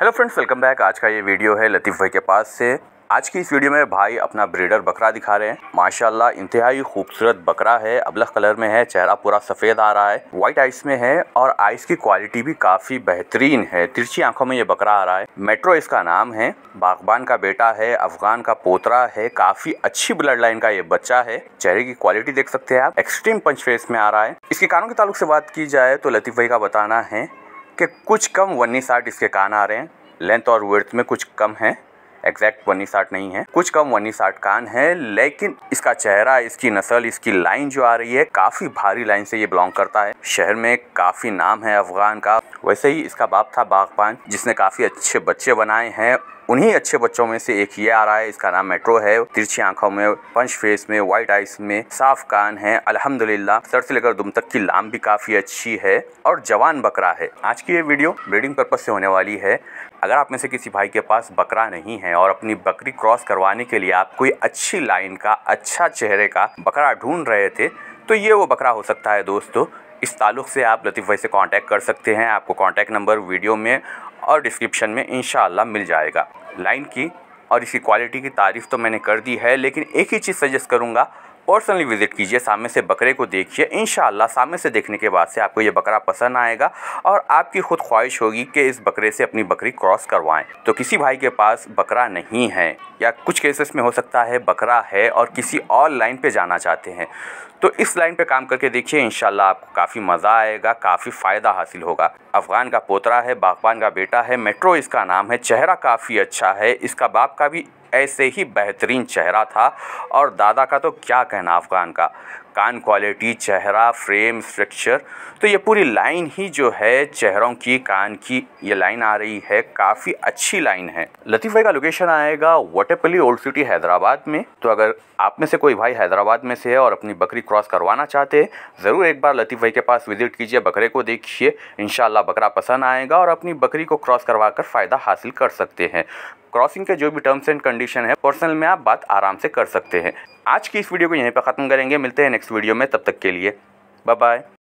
hello friends welcome back आज का ये वीडियो है लतीफ़ भाई के पास से आज की इस वीडियो में भाई अपना ब्रीडर बकरा दिखा रहे हैं माशाल्लाह इंतहाई खूबसूरत बकरा है अबलख कलर में है चेहरा पूरा सफ़ेद आ रहा है वाइट आइस में है और आइस की क्वालिटी भी काफ़ी बेहतरीन है तिरछी आंखों में ये बकरा आ रहा है मेट्रो इसका नाम है बागबान का बेटा है अफगान का पोतरा है काफ़ी अच्छी ब्लड लाइन का ये बच्चा है चेहरे की क्वालिटी देख सकते हैं आप एक्सट्रीम पंच फेस में आ रहा है इसके कानों के ताल्लुक से बात की जाए तो लतीफ़ भाई का बताना है कि कुछ कम वन्नी साठ इसके कान आ रहे हैं लेंथ और वर्थ में कुछ कम है एग्जैक्ट वन्नी साठ नहीं है कुछ कम वन्नी साठ कान है लेकिन इसका चेहरा इसकी नस्ल इसकी लाइन जो आ रही है काफ़ी भारी लाइन से ये बिलोंग करता है शहर में काफ़ी नाम है अफगान का वैसे ही इसका बाप था बागपान जिसने काफ़ी अच्छे बच्चे बनाए हैं उन्हीं अच्छे बच्चों में से एक ये आ रहा है इसका नाम मेट्रो है तिरछी आंखों में पंच फेस में व्हाइट आइस में साफ कान है अल्हम्दुलिल्लाह सर से लेकर दुम तक की लाम भी काफी अच्छी है और जवान बकरा है आज की ये वीडियो ब्रीडिंग पर्पज से होने वाली है अगर आप में से किसी भाई के पास बकरा नहीं है और अपनी बकरी क्रॉस करवाने के लिए आप कोई अच्छी लाइन का अच्छा चेहरे का बकरा ढूंढ रहे थे तो ये वो बकरा हो सकता है दोस्तों इस ताल्लुक़ से आप लतीफ़ भाई से कांटेक्ट कर सकते हैं आपको कांटेक्ट नंबर वीडियो में और डिस्क्रिप्शन में इन मिल जाएगा लाइन की और इसकी क्वालिटी की तारीफ़ तो मैंने कर दी है लेकिन एक ही चीज़ सजेस्ट करूँगा पर्सनली विजिट कीजिए सामने से बकरे को देखिए इन सामने से देखने के बाद से आपको ये बकरा पसंद आएगा और आपकी खुद ख्वाहिश होगी कि इस बकरे से अपनी बकरी क्रॉस करवाएं तो किसी भाई के पास बकरा नहीं है या कुछ केसेस में हो सकता है बकरा है और किसी और लाइन पे जाना चाहते हैं तो इस लाइन पे काम करके देखिए इन आपको काफ़ी मज़ा आएगा काफ़ी फ़ायदा हासिल होगा अफ़गान का पोतरा है बागबान का बेटा है मेट्रो इसका नाम है चेहरा काफ़ी अच्छा है इसका बाप का भी ऐसे ही बेहतरीन चेहरा था और दादा का तो क्या कहना अफ़गान का कान क्वालिटी चेहरा फ्रेम स्ट्रक्चर तो ये पूरी लाइन ही जो है चेहरों की कान की ये लाइन आ रही है काफ़ी अच्छी लाइन है लतीफ़ भाई का लोकेशन आएगा वटेपली ओल्ड सिटी हैदराबाद में तो अगर आप में से कोई भाई हैदराबाद में से है और अपनी बकरी क्रॉस करवाना चाहते हैं ज़रूर एक बार लतीफ़ भाई के पास विजिट कीजिए बकरे को देखिए इन बकरा पसंद आएगा और अपनी बकरी को क्रॉस करवा कर फ़ायदा हासिल कर सकते हैं क्रॉसिंग के जो भी टर्म्स एंड कंडीशन है पर्सनल में आप बात आराम से कर सकते हैं आज की इस वीडियो को यहीं पर ख़त्म करेंगे मिलते हैं नेक्स्ट वीडियो में तब तक के लिए बाय बाय